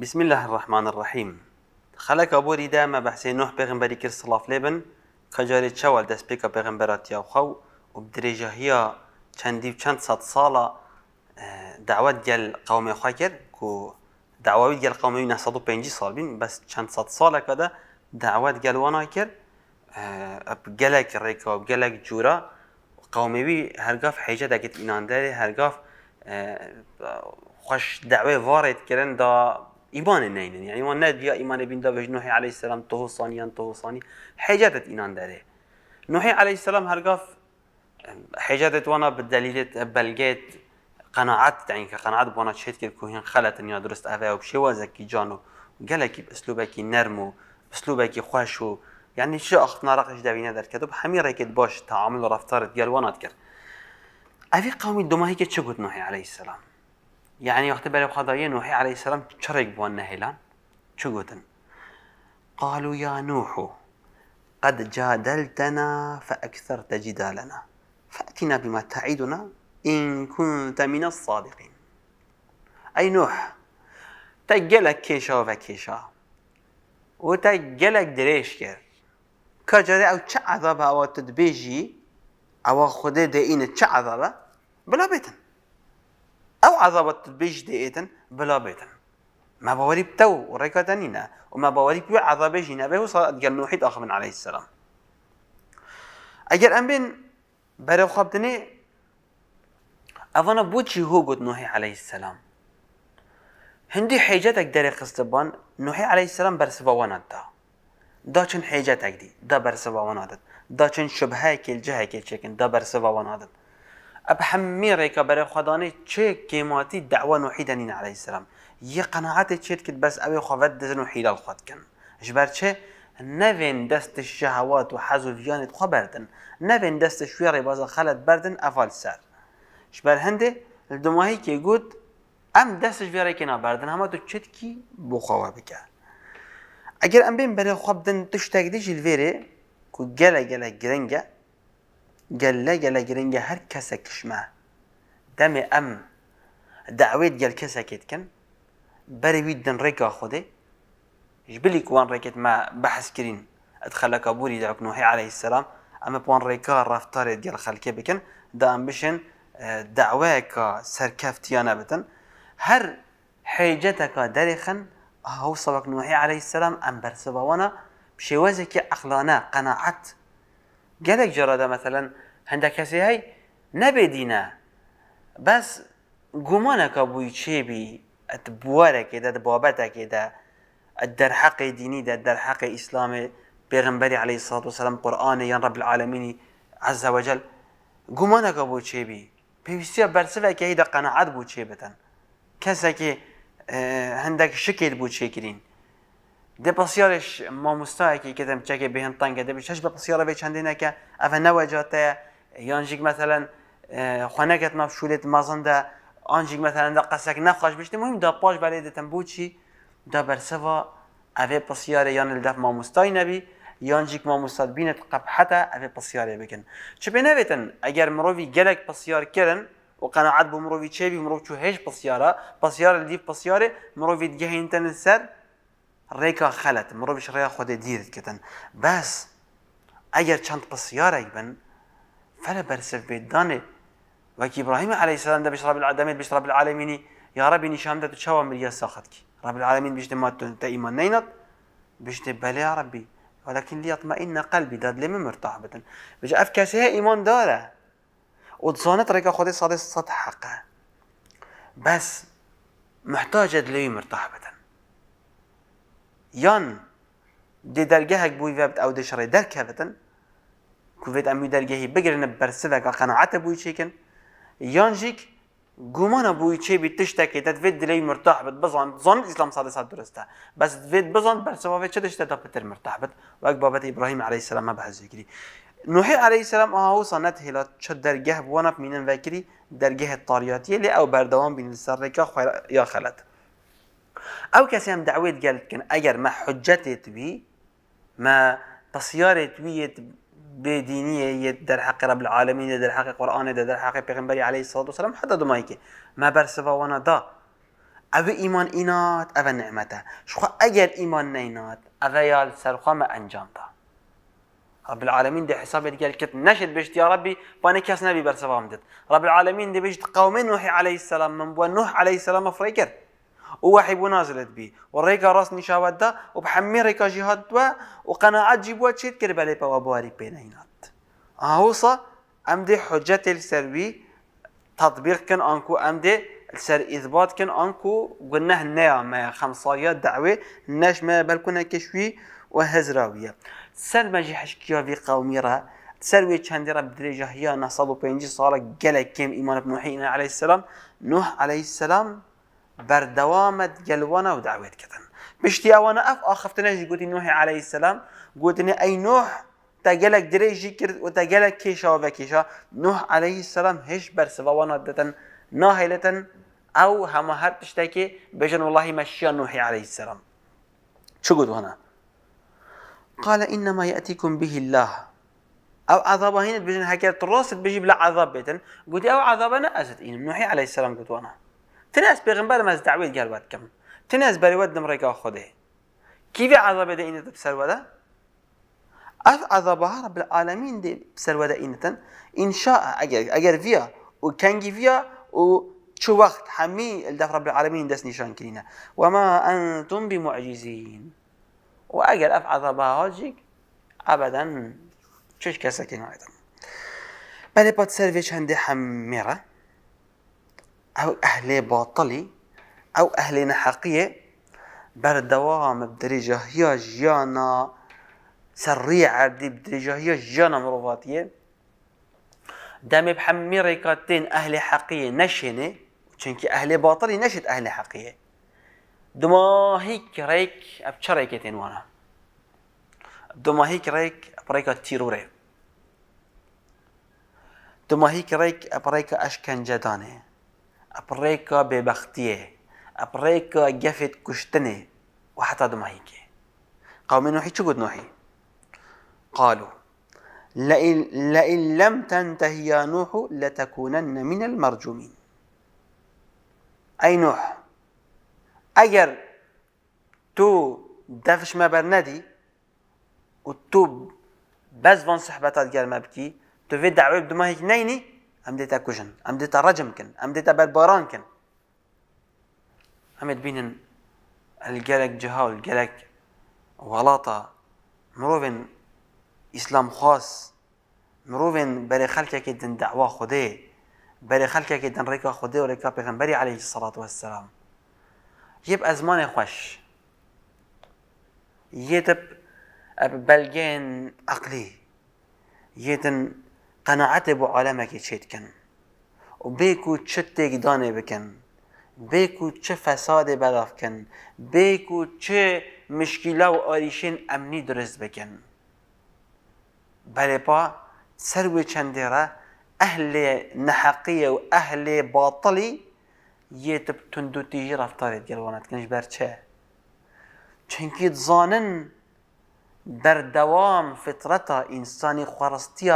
بسم الله الرحمن الرحيم خلق ابو ريدا ما بەحسێ نوح پێغمبەری کرد سلااف لێبن کە جارێت چاوەل دەستپێکە پێغمبەراتیا خەو و درێژەهەیە چەندی چەند سە ساڵە اه، داوت گەل قومێخوا کرد و داواوی گەل قومی 1950 سال بین بەس چەند سە ساڵەکەدا داوت گەلوانە کرد اه، جورا قومي بي هرقاف قومێوی هەرگاف حیجە دەکەیت ئیناندەری هەرگاف اه، خوش داوێ كرن دا ایمان نینن یعنی وان ندیا ایمان بین دا نوح علیه السلام تو ثانیان تو ثانی حجتت اینان داره نوح علیه السلام هرگاف حجتت وانا بدلیلت بلگت قناعت يعني كقناعات بوانا شهد که كوهين خلت نیا درست بشه وبشي کی جانو قالكي کی نرمو کی خوشو يعني شو اختنا رقش دابينا در به حميره رکت باش تعامل ورفتار قال وانا اذكر افي قومي دوما هيك تشقت نوحي عليه السلام يعني وقت بلو خضايا نوح عليه السلام چرگ بوان نهیلان چو قالوا يا نوح قد جادلتنا فأكثرت جدالنا فأتنا بما تعدنا إن كنت من الصادقين أي نوح تجلك كيشا وكيشا وتجلك دريش كير كجري أو تعذب أو تدبيجي أو خده دينة تعذب بلا بيتن او عذابت بيج ديتن بلا بيتن ما باوەری بتو و ڕێکەتە نینە و ما باوەری پێ عذابێژی نەبێ و ساگەل نوحیت من عليه السلام اجر ئەم بێن بەرەو خەبتنێ ئەوانە بۆچی هو قد نوحي عليه السلام حاجتك داري دەرێخستبان نوحي عليه السلام بەرسبەوەنەتدا دا چن حاجتك دي دا برسبا نادت دا چن جهه كل چێکن دا برسبا نادت اب همه ریکا برای خدانه چه کیماتی دعوا نوحید نین علیه السلام يي قناعات تشي كت بس اوی خواهد دزن نوحید الخواد کن اجبر تشي نوین دست الشهوات و حزوفیانت خواه بردن نوین دست شویر باز خلط بردن افال سر اجبر هندي الدماهي كي گود ام دستش بیاره که بردن هما تو تشي كي بخواه بكا اگر ام بين بري خواب دن تشتاک دیش الویره که گله گله گرنگه جل گەلە گرنگگە كسكش ما دم أم ئەم جل كسكت كن بەرەوی دن ڕێکا خودێ جبلي کوان ڕێکێت ما بەحسکردین ئەت خەلەکە بوری داکننوهی عليه السلام اما پوان ڕێکا ڕفتارێت ديال خەلکێ بكن دام بشن داوایەکە سەرکەفتیانە بتن هر حێجەتەکە دەرێخن هو سەڵک نوهی عليه السلام ئەم بەرسەبەوەە شێوەزێکی اخلانا قناعت گەلێک جێڕەدا مەمثلەن هەندە کەسی هەی نەبێ دینە بەس گومانەکە بووی چێبی ئەت بوارێکێدا بابەتێکێدا دەرحەقی دینی دە دەرحەقی ئیسلامی پێغمبەری عليه سات وسلم قورآانە یان ڕب العالمینی عزەوەجل گومانەکە بۆ چێبی پێویستە بەرسەکەی دە قەنەعات بوو چێ بتەن کەسێکی هەندێک آه، شکێت بوو چێکرین دی پسیارش ما که کتم چکه بهن طنقه دی بشه به بيش عندنا چندینه که اول نوجاته یانجیک مثلا اه، خونکت ناف شولت ده آنجیک مثلا ده قسک نخواش بشته مهم ده باش برای ده بوچی ده برسوا اوه پسیار يان الدف ماموستای نبی یانجیک ماموستاد بینت قبحته اوه پسیاره بکن چه به نویتن اگر مروی گلک پسیار کرن و قناعت بمروی چه بی مروی چو هیچ پسیاره پسیار الدیف پسیاره مروی دگه انتن ڕێکا خەلت مرۆڤش ڕێ خودێ دیرت بس اگر چند چەند قسیارێک بن فەرە بەرسف بێت دانێ وەکی براهیم عەی سەدان دە بشرا بالعدەمێت بشرا بالعالمینی یارەبی نیشاندا تو چاوە مریە ساخەتکی رب العالمین بشتێ ماتون تە ئیمان نینەت بشتێ بەلێ عربی ولكن ليطمئن قلبي داد لي مرتاح بدن بج اف ايمان داره وتصانت ريكا خودي صادي صد حقه بس محتاجة لي مرتاح بدن یان دی دەرگەهێک بووی وێبت ئەو دەشڕێ دەرکەوتن کوێت ئەمی دەرگەهی بگرنە بەرسەکە قەنەعاتە بووی چێکن یانژیک بی تشت چێبی تشتێکی وید دلی مرتاح بێت بزان زان ئیسلام ساده سا درستە بەس دەوێت بزان بەرسەوەێت چه دشت داد پتر مرتاح بد بێت وەک بابەت ئیبراهیم عەی به بەهزیگیری نوح علیه السلام أهو صنعت هلا چه درجه بوانا مینن وکری درجه طاریاتیه لی أو بر دوام بردوان بين خیر یا خلات ئەو کەسیان داوێت گەلتکن ما مە حجەتێت بی مە به بدينية در حق رب در حق قورآانە دە حق پێغمبەری عليه ساد وسلام مايكي ما برسفا وانا دا ئەوە إيمان إنات ئەوە نعمتا شخوا ئەگەر ئیمان نینات ئەوە یال انجام دا رب العالمين دي حسابي قال كت نشد بيشت يا ربي وانا كاس نبي برسفام دت رب العالمين دي بيشت قومين نوح عليه السلام من بو نوح عليه السلام فريكر ووحي بنازلت بي وريكا راس نشاودا وبحمي ريكا جهاد دوا وقناعات جيبوات شيت كربالي ليبا وبواري بينينات هوصا امدي حجة السربي تطبيق كان انكو امدي السر اثبات كان انكو قلناه نيا ما خمسايات دعوه ناش ما بالكنا كشوي وهزراويه سر ما جي حشكيا في قومي وي تسروي را بدرجة هي نصب وبينجي صار قلق كم إيمان بنوحينا عليه السلام نوح عليه السلام بەردەوامت گەلوانە و داوێتکردن پشتی ئەوانە ئەف ئاخفتنەژی گوتی نوحی عليه سلام گوتنی ئەی نوح تا گەلک درێژی کرد و تا گەلک کێشەوە بەکێشە نوح عليه سلام هیچ بەرسەوانە دەتەن ناهێلەتەن ئەو هەمە هەر پشتێکی بێژن وڵی مەشیان نوح عليه السلام چ گوت هەنا قال إنما يأتيكم به الله أو عذابه هنا بجن هكذا تراست بجيب لا عذاب بيتن قلت أو عذابنا أزت إن نوحي عليه السلام قلت وأنا تناس پیغمبر ما زدعويل قال بد كم تناس بري ود نمرگا وخده كيف عذاب ده إنت بسر ودا اف عذابها رب العالمين ده بسر ودا إنت ان شاء أجر أجر فيها وكان کنگی ویا و شو وقت حمي الدف رب العالمين دس نشان كلينا وما أنتم بمعجزين وأجر أف عذابها هاجيك أبدا شش كسكين أيضا بل بتصير فيش هندي حميرة أو أهل باطلي أو أهل نحقية بردوام بدرجة هي جانا سريع عردي بدرجة هي جانا مروفاتية دامي بحمي ريكاتين أهل حقية نشنة چونك أهل باطلي نشت أهل حقية دما هيك ريك أبشريكتين وانا دما هيك ريك أبريكا تيروري دما هيك ريك أبريكا أشكنجدانه ابريكا ببختيه ابريكا جفت كشتني وحتى دمهيك قوم نوح شقد نوحي قالوا لئن, لئن لم تنتهي يا نوح لتكونن من المرجومين أي نوح أجر تو دفش ما برندي وتوب بس فان صحبتات قال تو في دعوة بدمهيك نيني ام دیتا کوچن ام رجم کن ام باران کن همیت بینن الجلك جهاو الجلك ولاتا مروین اسلام خاص بر بري که دن خدا بر بري که دن ريكا خدي وريكا بيغنبري عليه الصلاة والسلام یب ازمان خوش یتب بلجين عقلي یتن قناعت بو عالم که چید کن و بیکو چه تگدانه بکن بیکو چه فساد براف کن بیکو چه مشکل و آریشین امنی درست بکن بله پا سر و چنده را اهل نحقی و اهل باطلی یه تب تندو تیجی رفتارید گلوانت کنش بر چه چنکی دزانن در دوام فطرتا انسانی خورستی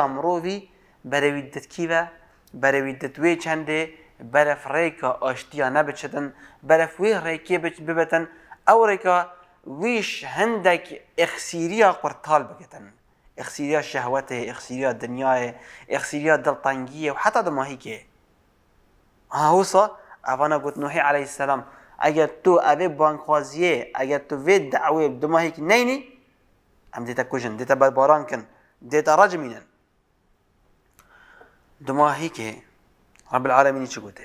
بی برای بەرەویدت کیوە بەرەویدت وێ چەندێ بەرەف ڕێکە ئاشتیا نەبچێتن بەرەف وێ ڕێکێ ببتن او ریکا ویش هندک اخسیریا قرطال بگتن اخسیریا شهوته اخسیریا دنیای اخسیریا دلتانگیه و حتی دماهی حتا دماهیکێ هاوسا ئەوانە گوتنۆهی عليه السلام ئەگەر تۆ ئەوێ بانخوازیە اگر تو وێ داوێ دماهێکی نینی دیتا دێتە کوژن دێتە بەربارانکن دێتە ڕەجمینن دما هيك رب العالمين ايش قلت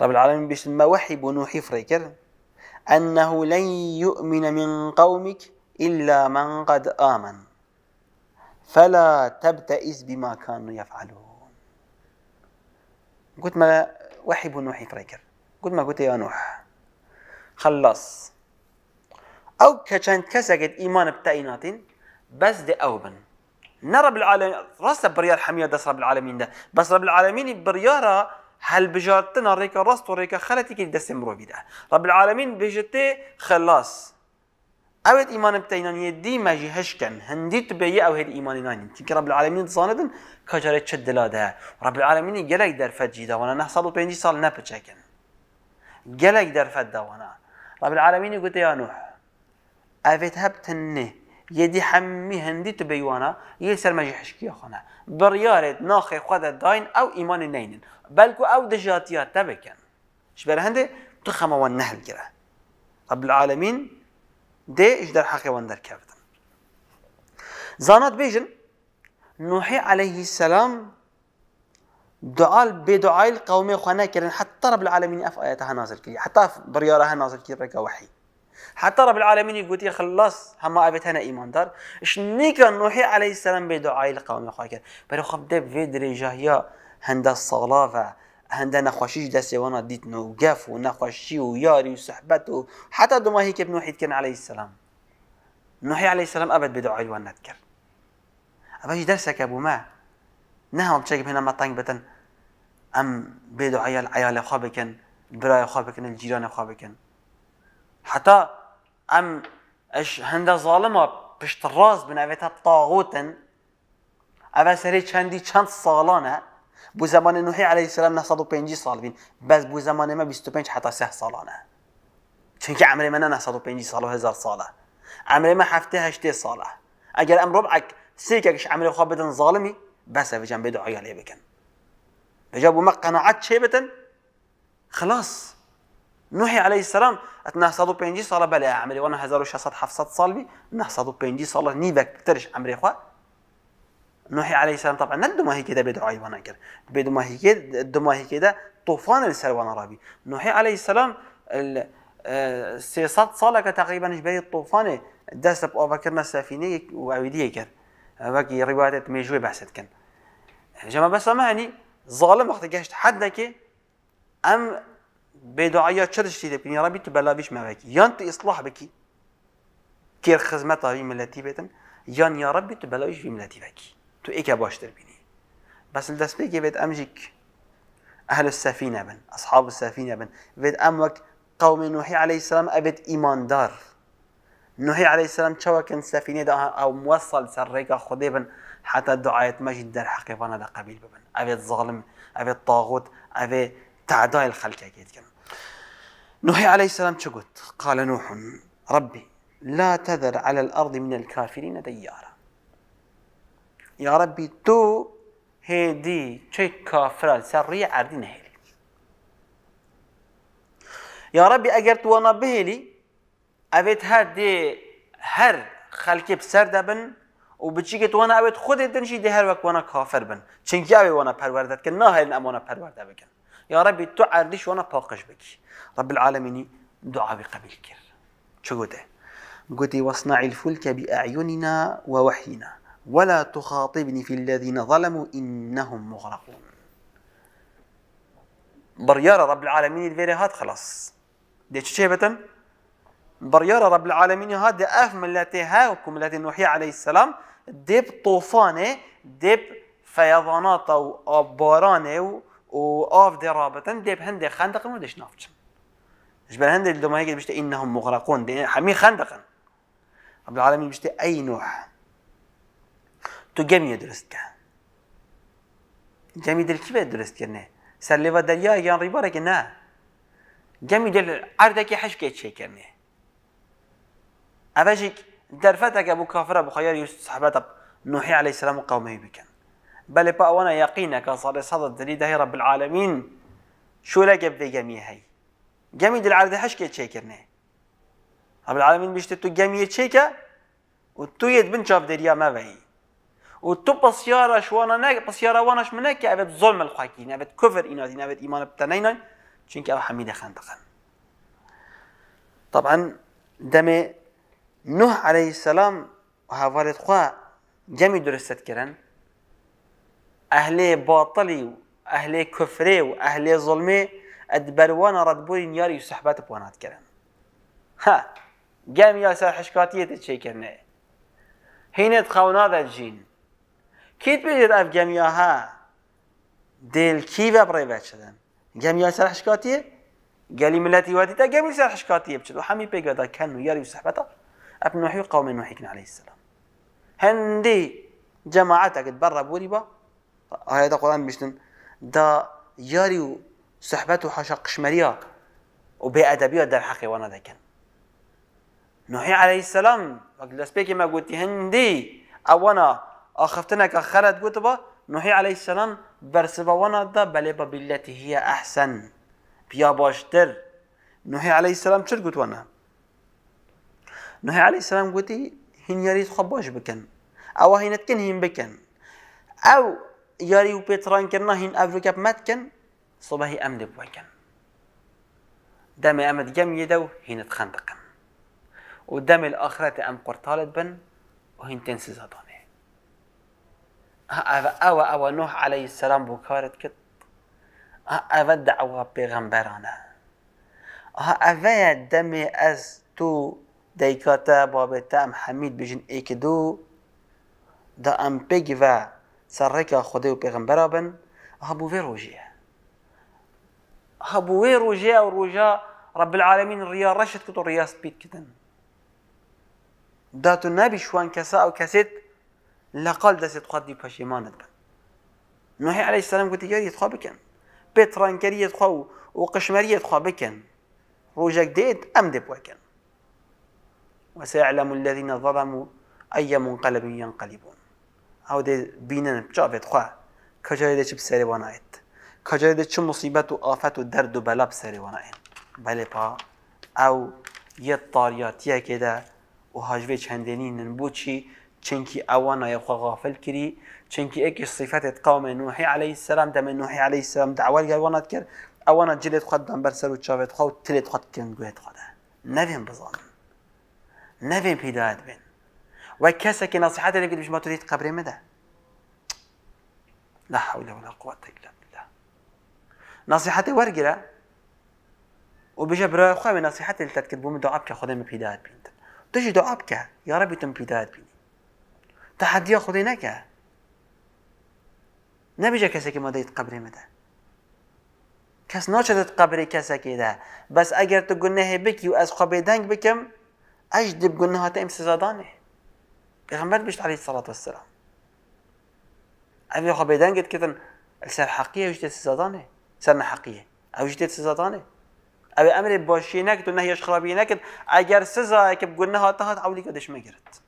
رب العالمين بيش ما وحي بنوحي فريكر أنه لن يؤمن من قومك إلا من قد آمن فلا تبتئس بما كانوا يفعلون قلت ما وحي بنوحي فريكر قلت ما قلت يا نوح خلص أو كشان كسكت إيمان بتأيناتين بس دي أوبن نرب العالم العالمین راست بریار حمیه دست رب العالمين ده بس رب العالمين بریاره هل بجارتنا ريكا راست وريكا خلتي كي دست مرو بيده رب العالمين بجتي خلاص اوت ايمان بتينان يدي ماجي هشكن هنديت تبي او هيد ايمان نان تي رب العالمين تصاندن كجاره تشدلا ده رب العالمين جلك در فجيدا وانا نحصل بينجي سال نبچكن جلك در فد ده وانا رب العالمين قلت يا نوح اوت هبتني يدي حمي هندی تو بیوانا یه حشكي حشکی خانه بریارت ناخ خود داین او ایمان نینن بلكو او دجاتیات تبکن شبر هنده تو خموان نهل گره رب العالمین ده اش در حقی وان در کردن زانات بیجن نوحی علیه السلام دعال بدعاء قومي خنا كرن حتى رب العالمين اف اياتها نازل كي حتى بريارها نازل كي وحي حتى رب العالمين يقول خلاص هما أبيت هنا إيمان دار شني نوحي عليه السلام بدعاء القوم خواه كان بل خب دب في هند الصلافه هند هندا نخوشيش دا سوانا ديت نوقف ونخوشي وياري وصحبته حتى دوما هيك ابن وحيد كان عليه السلام نوحي عليه السلام أبد بدعاء ونذكر نذكر أباش درسك أبو ما نهم بشكل هنا ما طنق بتن أم بدعاء العيال خواه بكن براي خواه بكن الجيران خواه بكن حتى ام اش هند ظالمه بشت الراس بن اویتا طاغوتن اوه سری چندی چند سالانه بو زمان نوحي عليه السلام 905 بينجي بین بس بو زمان ما 25 حتی 3 سالانه چونکه عمر من 905 سال و هزار ساله عمري ما هفته هشته ساله اگر ام ربعك سيك سيكش عمري خواب بدن ظالمي بس بجنب بدو عيالي بكن بجابوا ما قناعات شيبتن خلاص نوحي عليه السلام صادو ات 950 ساله بله عمری وان 1600 700 سال بی بينجي ساله نيبك ترش عمري خوا نوحي عليه السلام طبعا ندو ما هي كده اي وانا كر بدو ما هي كده دو ما هي كده طوفان السر وانا رابي نوحي عليه السلام ال آه، سيصد صالك تقريبا جبال الطوفان داس بأوفا فكرنا سفينة وعودية كر باقي رواية ميجوي بحثت كان جماعة بس ما هني ظالم وقت جاشت حدك أم بدعايا تشرشتي يا ربي بيش مواكي يان تي إصلاح بكي كير خزمتا في ملاتي بيتن يان يا ربي بيش في ملاتي بكي تو إيكا باش تربيني بس الدست بيكي بيت أمجيك أهل السفينة بن أصحاب السفينة بن بيت أمك قوم نوحي عليه السلام أبيت إيمان دار نوحي عليه السلام شوا كان سفينة دا أو موصل سريكا خدي بن حتى دعاية مجد در حقيبانا دا قبيل ببن أبيت ظالم أبيت طاغوت أبيت تعداء الخلق أكيد نوح عليه السلام شقت قال نوح ربي لا تذر على الأرض من الكافرين ديارا يا ربي تو هيدي شي كافر سريع عردين هيلي يا ربي أجرت وانا بهلي أبيت هر دي هر خلكي بسر دبن و بچیکت وانا أبيت خودت دنشی دي هر وانا كافر بن چنکی اوی وانا پروردت که نه هیلن امانا پرورده بکن يا ربي تو ديش وانا باقش بك رب العالمين دعاء بقبل كر چگوده قلت واصنع الفلك بأعيننا ووحينا ولا تخاطبني في الذين ظلموا إنهم مغرقون بريارة رب العالمين هاد خلاص دي شيبة بريارة رب العالمين هذا أف ملاتي هاكم التي نوحي عليه السلام ديب طوفانه ديب فيضانات أو و... و وآف دي رابطن ديب هندي خندقن ودش نافتشن جبل هندي دوما هيك بشتي إنهم مغرقون دي حمي خندقن رب العالمين بشتي أي نوع تو جميع درست كان جميع دل كيف درست كنا سلفا دريا يان ريبارا كنا جميع دل عردك حشكة شكرنا أبجيك درفتك أبو كافر أبو خيار يوسف صحبات نوحي عليه السلام وقومه بكن بەێ پاوانە یقینەکە ساڵی سەدە دەریداهی ڕە بالعاالمین شوولە جميع دەگەمی هەی گەمی دلعادە هەشکێ چێکردێ هەبلعاالمین بیشتە تو جميع چێکە وتو يد بن چاپ دەریا مەبەی و تو پسیارە شوانە نەگە پسیارەوانش منەکە ئەبێت زۆل مەلخواکی نەبێت كفر ئینادی دي ایمانە إيمان چونکە ئەو أو دەخەن دەخەن طبعا دم نوح عليه السلام هاوارێت خوا جميع درستت كرن اهلي باطلي اهلي كفري واهلي ظلمي ادبروانا ردبوري نياري صحبات بوانات كرن ها قام يا سر حشكاتية تشيكرنا هنا تخونا ذا الجين كيت بيجد اف ها ديل كيف ابري باتشدن قام يا سر حشكاتية قالي ملاتي واتي تا قام يسر حشكاتية بشد وحمي ذا كانوا ياري وصحبته ابن نوحي قوم نوحيكنا عليه السلام هندي جماعتك تبرب بوريبا آيادا قرآن بيشتن دا یاری و صحبت و حاشا قشمریا و بی ادبیا در حق وانا دکن نوحی علیه السلام وقت لسپی که ما گوتی هندی اوانا أخفتنا که خرد گوت با نوحی علیه السلام برسبا وانا دا بلی با بلتی هی احسن بیا باشتر نوحی علیه السلام چر گوت وانا نوحی علیه السلام گوتی هن یاریت خواب باش بکن او هینت کن هین بکن او یاری و پیتران پێتڕانکردنا هین ئاڤلوکەپ مەتکەن سڵبەهی ئەم لێ بووەکەن دەمێ ئەمە گەم یدە و هینت خندقن و دم ئاخرەتی ام قورتالت بن و هین تێن سزادانێ ئەوە ئەوە نوح عليه السلام بۆ کارت کرد ئەوە دەعوا پێغەمبەرانە ئەڤەیە دەمێ ئەس تۆ دەیکاتە بابێتە ئەم حەمید بژین ئێکە دوو دا ئەم پێگیڤە سر خدي وبيغمبرا بن هبو في روجيا هبو في روجيا وروجا رب العالمين الريا رشد كتو الريا سبيت بید کدن داتو نبی شوان كسا او کسید لقال دست خود دی پشیمانت بن نوحی عليه السلام قلت یاریت خواه بکن پترانکریت خواه و قشمریت خواه بکن روجا ديت أم دي وكان وسيعلم الذين ظلموا أي منقلب ينقلبون او دي بينن بچاوت خوا کجای دچ بسری ونایت کجای دچ مصیبت و آفت و درد و بلا بسری ونایت بله پا او یه طاریاتیه که ده و هاجوی چندینین بو چی چنکی اوانا یا خوا غافل کری چنکی اکی صفات قوم نوحی علیه السلام دم نوحی علیه السلام اول دعوال گوانات کرد اوانا جلد خود دم بر سر و چاوت خوا و تلت خود کن گوهت خدا نویم بزانم نویم پیدایت بین و کسی که نصیحت دیگه بیش بژما تویت قبرێ مدا لا حول ولا قوة إلا بالله نصيحتي ورقرة وبجبر خوي نصيحتي اللي تكتب من دعابك بك خدام بيدات بنت تجي دعابك يا ربي تم بيدات بنت تحدي خدي نكا جاك كسكي ما ديت قبري مدا کەس ناچێتت قبری کەسەکێدا بەس ئەگەر تو گونەهێ بکی و ئەس خۆ بێدەنگ بکەم ئەش دبگونەهاتە ئەم سزادانێ پیغمبر بیشت علیه صلات و السلام اوی خواه بیدن گید کتن سر حقیه اوشتی سزادانه سر نحقیه اوشتی سزادانه او امر باشی نکد و نهیش خرابی نکد اگر سزایی که بگو نها تهات اولی کدش مگرد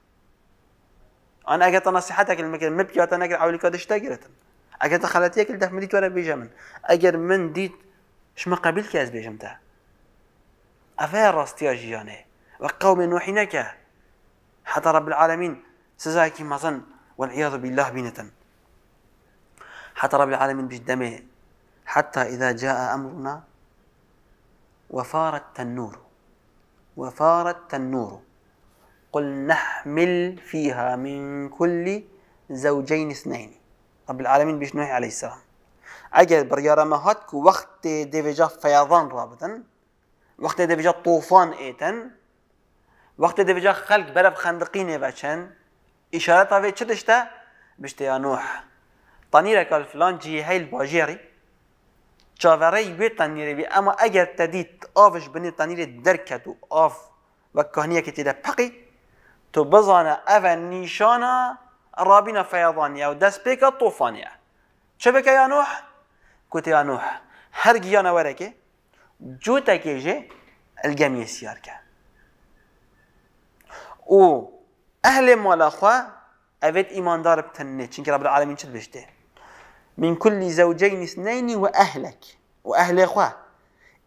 آن اگر تا نصیحت اکل مکرد مبکی آتا نکرد کدش تگرد اگر تا خلطی اکل دفت ملی تو اگر من دید شما قبیل که از بیجم تا افای راستی آجیانه و قوم نوحی نکه حتی رب العالمين سزاكي مەزن والعياذ بالله بينة حتى رب العالمين بجدمة حتى إذا جاء أمرنا وفار التنور وفار التنور قل نحمل فيها من كل زوجين اثنين رب العالمين بيش عليه السلام اجل بريارة ما هاتك وقت ديفجا فيضان رابطا وقت ديفجا طوفان ايتن وقت ديفجا خلق بلب خندقين باشن اشارات به شو دشتا بشته يا نوح طنيرة قال فلان جي هاي الباجيري چاوری بي طنيرة بي اما اگر تديت آفش بني طنيرة دركتو و آف و کهنیه که تیده تو بزانا افا نيشانا رابينا فيضانيا ودس بيكا طوفانيا طوفانیه چه بکه نوح؟ كوتي يا نوح هر جيانا وراكي جوتا تکیجه الگم یسیار که او اهل مالا خوا إيمان دارب بتنه چونكي رب العالمين چد بشته من كل زوجين اثنين واهلك واهل اخوه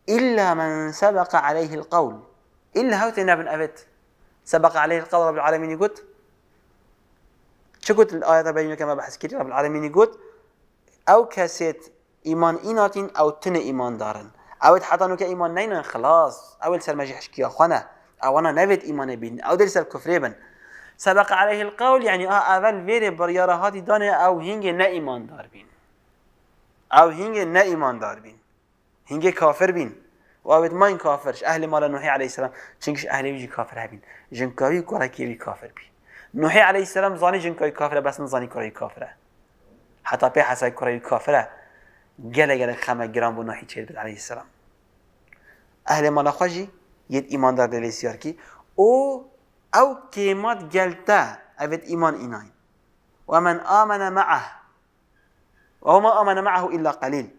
الا من سبق عليه القول الا هوتنا بن ابد سبق عليه القول رب العالمين يقول شكوت الآية تبين كما بحث كثير رب العالمين يقول أو كاسيت إيمان إناتين أو تن إيمان دارن أو تحطنو كإيمان نينا خلاص أو لسر مجيح شكي أخوانا أو أنا نبت إيمان بين أو دلسر كفري بن سبق علیه القول یعنی اول ویر بر یاراهاتی دانه او هنگ نه ایمان دار بین او هنگ نه ایمان دار بین هنگ کافر بین و اوید ما این کافرش اهل مال نوحی علیه السلام چنکش اهل ویجی کافر هبین جنکاوی کورکی کیوی کافر بی نوحی علیه السلام زانی جنکاوی کافره بس زانی کورکی کافره حتی پی حسای کره کافره گله گله خمه گرام بو نوحی چیر علیه السلام اهل مال خواجی یه ایمان دار او او كلمات قالتا افيد ايمان اناين ومن امن معه وهو ما امن معه الا قليل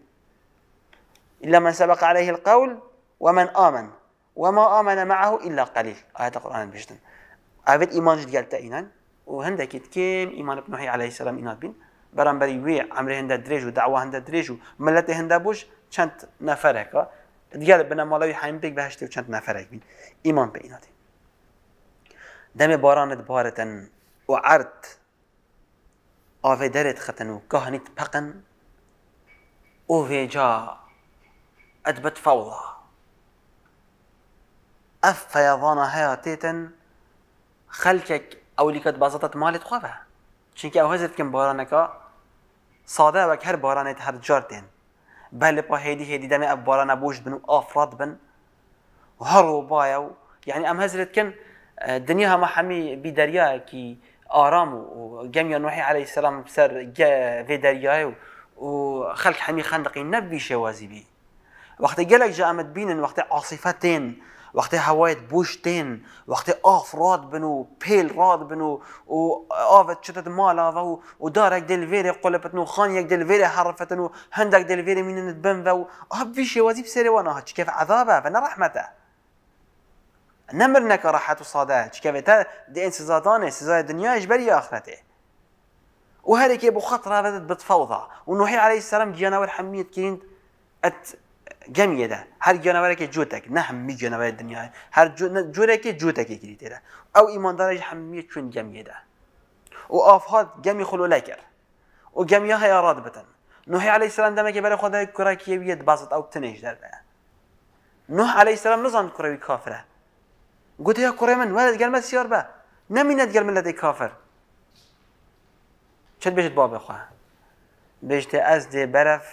الا من سبق عليه القول ومن امن وما امن معه الا قليل ايه القران بجدن افيد ايمان جد قالتا ايناين وهندك كيم ايمان ابن عليه السلام اناد بين بري وي عمري هندا دريج ودعوه هندا دريج وملتي هندا بوش چند نفرك ديال آه. بنا مالوي حيم بيك بهشتي وچند نفرك بين ايمان بيناتي دم بارانت بارتن و عرد آوه درت ختن و کهنیت پقن او اوه جا ادبت فوضا اف فیضان هاتيتن خلكك او اللي كانت مالت خوابه چونك او هزت كم بارانکا ساده وك هر بارانت هر جارتين بل با هیدی هیدی دمی اب بارانه بوش بن افراد بن وهرو بایو يعني ام هزرت كن دنیا همه همی بی دریا کی آرام و جمعی نوحی السلام بسر جا في دریای و خلق همی خندقی نبی شوازی بی وقتی جلک جامد بینن وقتی عاصفتین وقتی هوایت بوشتین وقت آف راد بنو پیل راد بنو و آفت شتت مالا و و دارك دلفيري قلبتن و خانيك دلفيري حرفتن و هندك دلفيري من ندبن و آب في شوازي بسيري وانا كيف عذابه فانا رحمته نمر نکه راحت و ساده چکه تا دی انسزادانه سزای دنیا اجبری آخرته و هر خطره بخط رابطت بتفوضى ونوحي عليه السلام جناور حمية كينت ات جميع ده هر جناور كي جوتك نهم مي جناور الدنيا هر جوره كي جوتك كريت ده او ايمان دارج حمية چون جميع ده و آفات جميع خلو لكر و جميع هي رادبة نوحي عليه السلام دمك برا خدا كراكي بيد بسط او تنش در نوح عليه السلام نظن كراوي كافره قلت يا كوري من ولد قال ما سيار با نمينت قال من لدي كافر چت بيشت بابي خواه بيشت از دي برف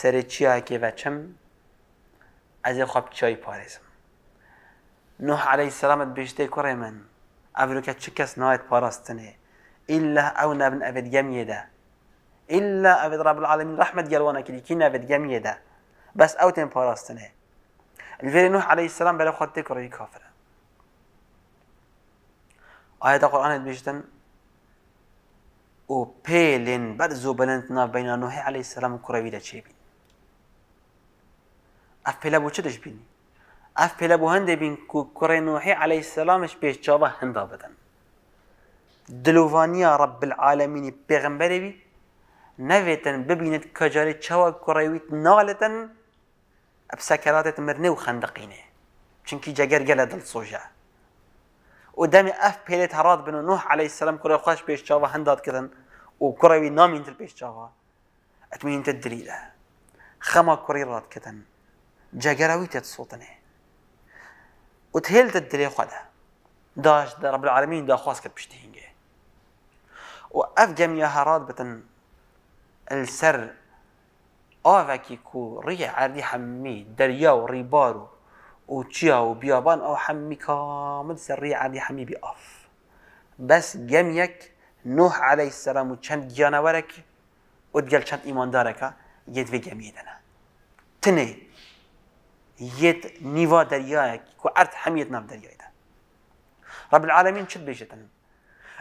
سري چیا که وچم از خواب چاي پارزم نوح عليه السلام بيشت كوري من اولو که چکس نایت پارستنه إلا أو نبن افد جمية ده إلا افد رب العالمين رحمت جلوانا كلي كنا أبد جمية ده بس أو پارستنه الفيري نوح عليه السلام بلا خد تكره كافر آية القرآن بيجتن و برزو بلنتنا بين بەلندنا عليه السلام سەسلام کوڕەوی لە چێبین ئەف بين بۆ چ بو بینی بين كره نوح عليه السلام اش بيش جابا سەسلامش پێش دلوفانيا رب العالمين دلوڤانیا بي نفتن ببينت كجاري ببینێت کەجارێ چاوە ئەپسا کەڕاتێت چونكي و خندەقینێ چونکی جەگەرگە لە دڵ سۆژە و دەمی ئەف پێێت هەڕات بن و نوح عليهەی سلام کوڕە خوۆش وي هەنداتکردن و بيش چاوا اتمين ئەتمینتە دلیلە خەما کوڕی ڕاتکردن جەگەراوی تێت سوتنێ وتهلت الدري خدا داش دە رب العالمين دا کرد پشتی هینگێ و ئەف هراد بتن السر کی کو ریه عردی حمی دریا و ریبارو و چیا و بیابان او حمی کامل سر ریه عردی حمی بی آف بس گم یک نوح علیه السلام و چند گیانورک و دگل چند ایماندارکا ید وی گم یدنه تنه ید نیوا دریایک کو عرد حمیت نام دریای ده رب العالمین چد بیشتن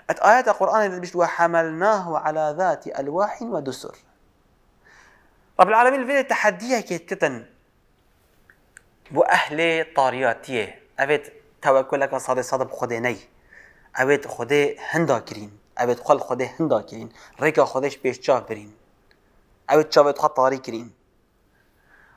ات آيات قرآن بیشت و حملناه على ذات الواح و دسر رب العالمين في تحديا كيتتن بو اهل طارياتيه أبيت توکل که صاد صاد بخوده نی اوید هندا كرين أبيت خل خدي هندا کرین ریکا خودش بيش چاف برین اوید چاوید خود طاري كرين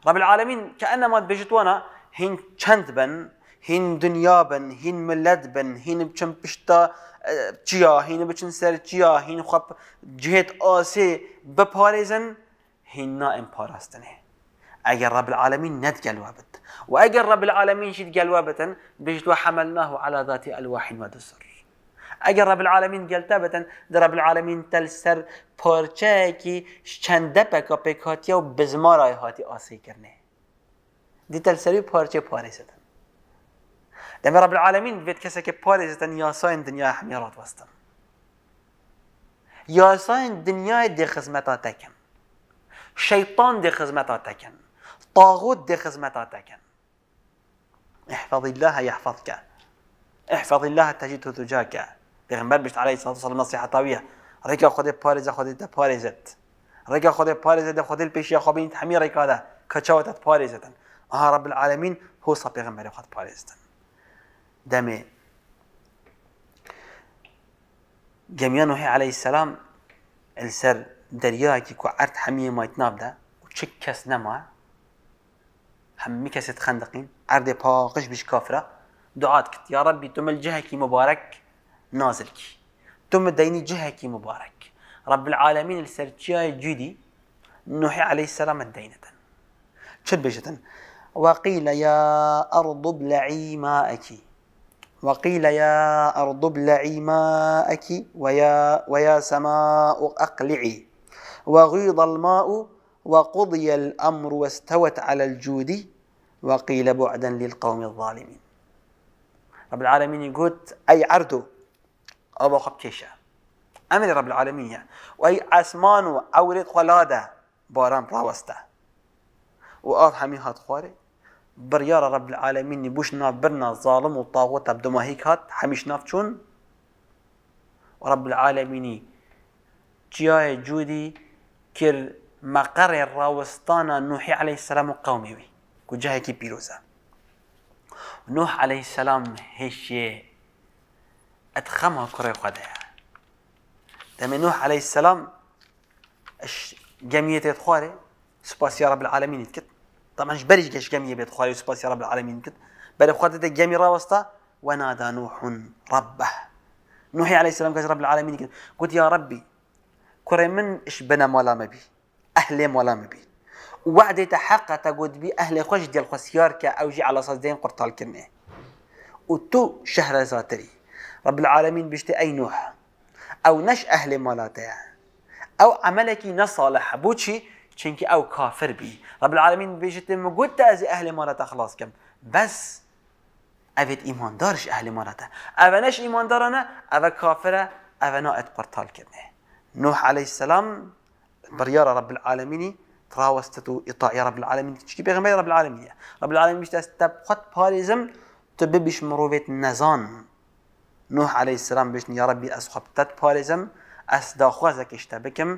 رب العالمين كأنما بيجت وانا هين چند بن هين دنيا بن هين ملد بن هين بچن پشتا آه، چيا هين بچن سر چيا هين خب جهت آسي بپارزن هنا امباراستنه اگر رب العالمين ند قال وابت واجر رب العالمين شد قال وابتا بجد وحملناه على ذات الواح ودسر اگر رب العالمين قال تابتا در رب العالمين تلسر پارچه کی چنده پکا پکاتیا و بزمار آی هاتی آسی کرنه دی پرچه پارچه ستن دم رب العالمين بيت کسی که پارستن یاساین دنیا همیارات وستن یاساین دنیای دی خزمتا تکم شيطان دي خدمتاتكن طاغوت دي خدمتاتكن احفظ الله يحفظك احفظ الله تجد تجاك پیغمبر بشت عليه الصلاه والسلام نصیحت اویه رکا خود پارز خود ده پارزت رکا خود پارز ده يا پیش تحمي همی رکا ده کچاوتت پارزتن آه رب العالمين هو صا پیغمبر خود پارزتن دمه جميانه عليه السلام السر که کو ئەرد همیه مایت ده و چه کس نەما همی کەسێت خندەقین ئەردێ پاقش بیش کافره دعات کت یا ربي تم کی مبارك مل تم جهه کی مبارك رب العالمين السرچیای جدي نوح عليه السلام الدينة شبشة وقيل يا أرض ابلعي اکی وقيل يا أرض ابلعي ماءك ويا ويا سماء أقلعي وغيض الماء وقضي الأمر واستوت على الجود وقيل بعدا للقوم الظالمين رب العالمين يقول أي عرضه أو بخب كيشا أمر رب العالمين يعني. وأي اسمان أورق ولادة باران راوسته وآف همي هات خوري بريار رب العالمين بوش ناف برنا ظالم وطاغوت ما هيك هات حميش ناف ورب العالمين جياي جودي كل مقر الراوستانا نوح عليه السلام قومي بي كجاه كي بيروزا نوح عليه السلام هشي اتخما کوڕێ خودەیە دەمێ نوح عليه السلام اش جميه تخاري سباس يا رب العالمين كت طبعاً بەریش گەشت گەمیە بێت سباس يا رب العالمین کرد بەرە خواتێتە گەمی راوستا ونادى نوح ربه نوح عليه السلام قال رب العالمين قلت يا ربي كري من اش بنا مولا مبي اهلي مولا مبي وعدي تحقق تقود بي اهلي خوش ديال خسيار كا اوجي على صدين قرطال كرني وتو شهر زاتري رب العالمين بشتي اي نوح او نش اهلي مالاتيا او عملكي نصالح بوشي چونكي او كافر بي رب العالمين بيجت موجود تازي اهلي مالته خلاص كم بس اوت ايمان دارش اهل مالته او نش ايمان دارنا او كافره افا نائت قرطال كرنه نوح عليه السلام بريارة رب العالمين تراوستتو يا رب العالمين تشكي بيغمي رب العالمين رب العالمين مش استب خط پاریزم تببش مروفيت نزان نوح عليه السلام بيشن يا ربي أسخب تات بارزم أس داخوازك اشتبكم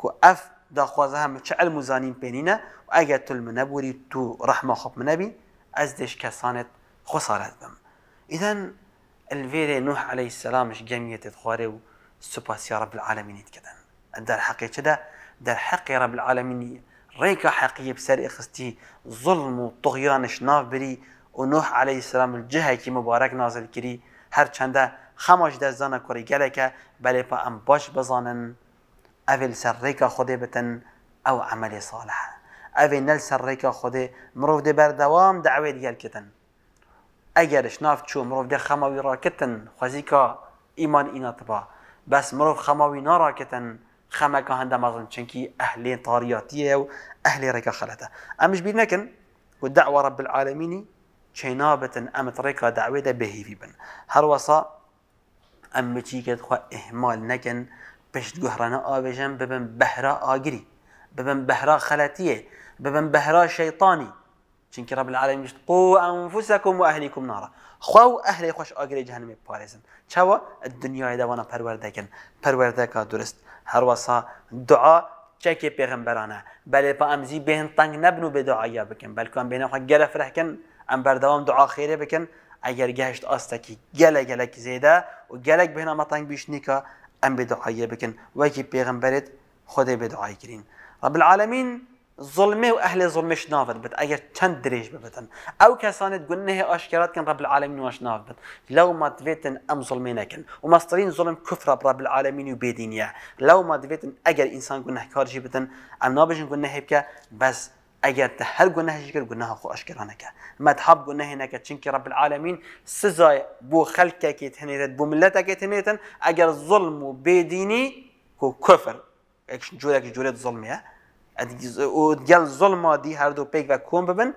كو أف داخوازها مش چعل زانين بينينا وأجا المنبوري تو رحمة خب منبي أس ديش كسانت خسارت بم إذن الفيري نوح عليه السلام مش جمية تخواري سباس يا رب العالمين کردن در حقی چه ده الحق يا رب العالمين ريكا حقيقي بسر إخستي ظلم وطغيان شناف بري ونوح عليه السلام الجهة كي مبارك نازل كري هر چنده خماش زانا كوري گلكا بل با ام باش بزانن اول سر ريكا خوده بتن او عمل صالح اول نل سر ريكا خوده مروف دي بردوام دعوه ديال كتن اگر شناف چو مروف ده خماوي را كتن خوزيكا ايمان اينا تبا بس مرو خماوي نارا كتن خما كهندا مظن شنكي اهلي طارياتيه و اهلي ريكا خلته امش بينكن والدعوة رب العالمين چينابة امت ريكا دعوة دا بهي في بن هروسا ام چيكت خوا اهمال نكن بشت قهرنا آبجن ببن بحرا آقري ببن بحرا خلاتيه ببن بحرا شيطاني چونکی رب العالمین میشت قو انفسکم و اهلیکم نارا خو اهلی خوش آگری جهنم پارزن چوا دنیای دوانا پرورده کن پرورده که درست هر وسا دعا چکی پیغمبرانه بله پا امزی بهن تنگ نبنو به دعایا بکن بلکه ام بهن خواه گل فرح کن ام بردوام دعا خیره بکن اگر گهشت آستکی گله گلک زیده و گلک بهن اما تنگ بیش نیکا ام به دعایا بکن وکی پیغمبرت خود به دعای کرین رب العالمین ظلمه و اهل ظلمش نافد بد اگر چند دريج ببتن او کسانت گنه اشکرات کن رب العالمین العالمين واش نافد لو ما دویتن ام نکن و مسترین ظلم كفر رب العالمين وبيدينيا لو ما دویتن اگر انسان کار جی بتن ام نابجن قلنا هيبك بس اگر ته هر جی شکر گنه خو اشکرانه که ما تحب گناه نکه چونکی رب العالمین سزای بو خلقه که تنیرد بو ملته که تنیرد اگر ظلم و بدینی کو کفر اکش جوره که جوره ظلمیه و دگل ظلما دی هر دو پیک و کم ببن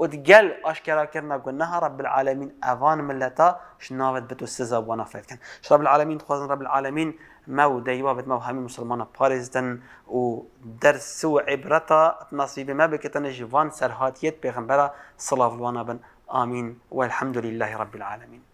و دگل آشکرا کرنا گناها رب العالمين اوان ملتا شناوت بتو سزا وانا فیفکن شرب العالمين خوازن رب العالمين مو ديوا بت ما همي مسلمان باريزدن و درس و عبرتا نصيب ما بكتن جوان سرهاتيت پیغمبر صلاة وانا بن آمين والحمد لله رب العالمين